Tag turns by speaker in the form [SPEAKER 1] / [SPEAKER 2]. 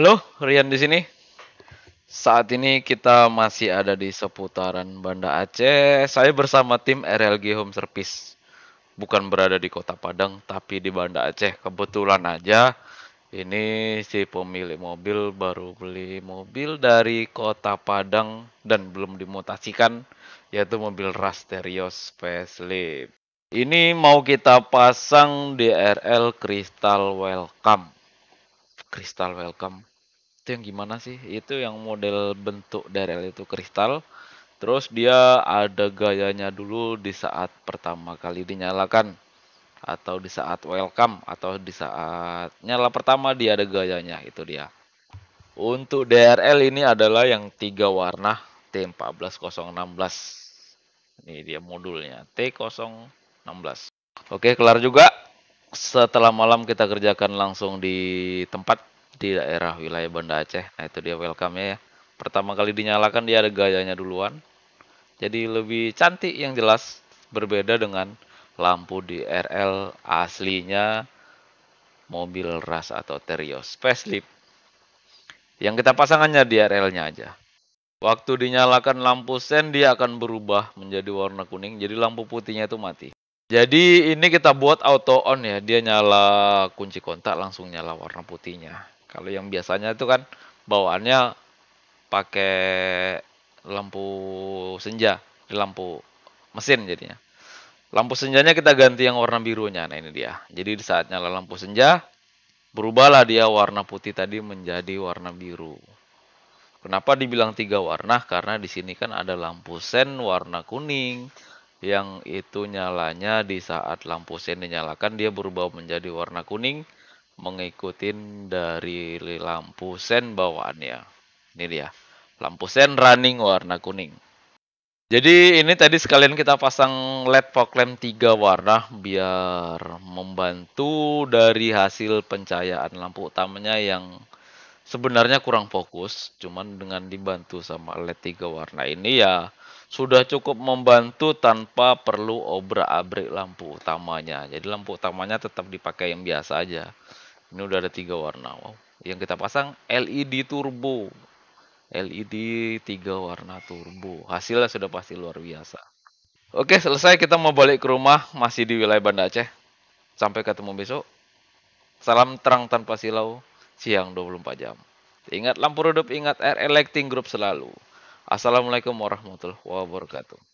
[SPEAKER 1] Halo, Rian di sini. Saat ini kita masih ada di seputaran Banda Aceh. Saya bersama tim RLG Home Service. Bukan berada di Kota Padang, tapi di Banda Aceh. Kebetulan aja ini si pemilik mobil baru beli mobil dari Kota Padang dan belum dimutasikan, yaitu mobil Rasterios facelift. Ini mau kita pasang DRL Crystal Welcome. Crystal Welcome itu yang gimana sih? Itu yang model bentuk dari itu kristal. Terus dia ada gayanya dulu di saat pertama kali dinyalakan atau di saat welcome atau di saat nyala pertama dia ada gayanya itu dia. Untuk DRL ini adalah yang tiga warna T14016. Ini dia modulnya T016. Oke, kelar juga. Setelah malam kita kerjakan langsung di tempat di daerah wilayah Banda Aceh. Nah, itu dia welcome ya. Pertama kali dinyalakan dia ada gayanya duluan. Jadi lebih cantik yang jelas berbeda dengan lampu di RL aslinya mobil ras atau Terios facelift. Yang kita pasangannya di RL-nya aja. Waktu dinyalakan lampu sen dia akan berubah menjadi warna kuning. Jadi lampu putihnya itu mati. Jadi ini kita buat auto on ya, dia nyala kunci kontak langsung nyala warna putihnya. Kalau yang biasanya itu kan bawaannya pakai lampu senja, lampu mesin jadinya. Lampu senjanya kita ganti yang warna birunya. Nah, ini dia. Jadi saat nyala lampu senja, berubahlah dia warna putih tadi menjadi warna biru. Kenapa dibilang tiga warna? Karena di sini kan ada lampu sen warna kuning yang itu nyalanya di saat lampu sen dinyalakan dia berubah menjadi warna kuning mengikuti dari lampu sen bawaannya. Ini dia. Lampu sen running warna kuning. Jadi ini tadi sekalian kita pasang LED fog lamp 3 warna biar membantu dari hasil pencahayaan lampu utamanya yang sebenarnya kurang fokus. Cuman dengan dibantu sama LED 3 warna ini ya sudah cukup membantu tanpa perlu obrak-abrik lampu utamanya. Jadi lampu utamanya tetap dipakai yang biasa aja. Ini udah ada tiga warna. Wow. Yang kita pasang LED turbo. LED tiga warna turbo. Hasilnya sudah pasti luar biasa. Oke, selesai kita mau balik ke rumah masih di wilayah Banda Aceh. Sampai ketemu besok. Salam terang tanpa silau siang 24 jam. Ingat lampu redup, ingat Air Electing Group selalu. Assalamualaikum warahmatullahi wabarakatuh.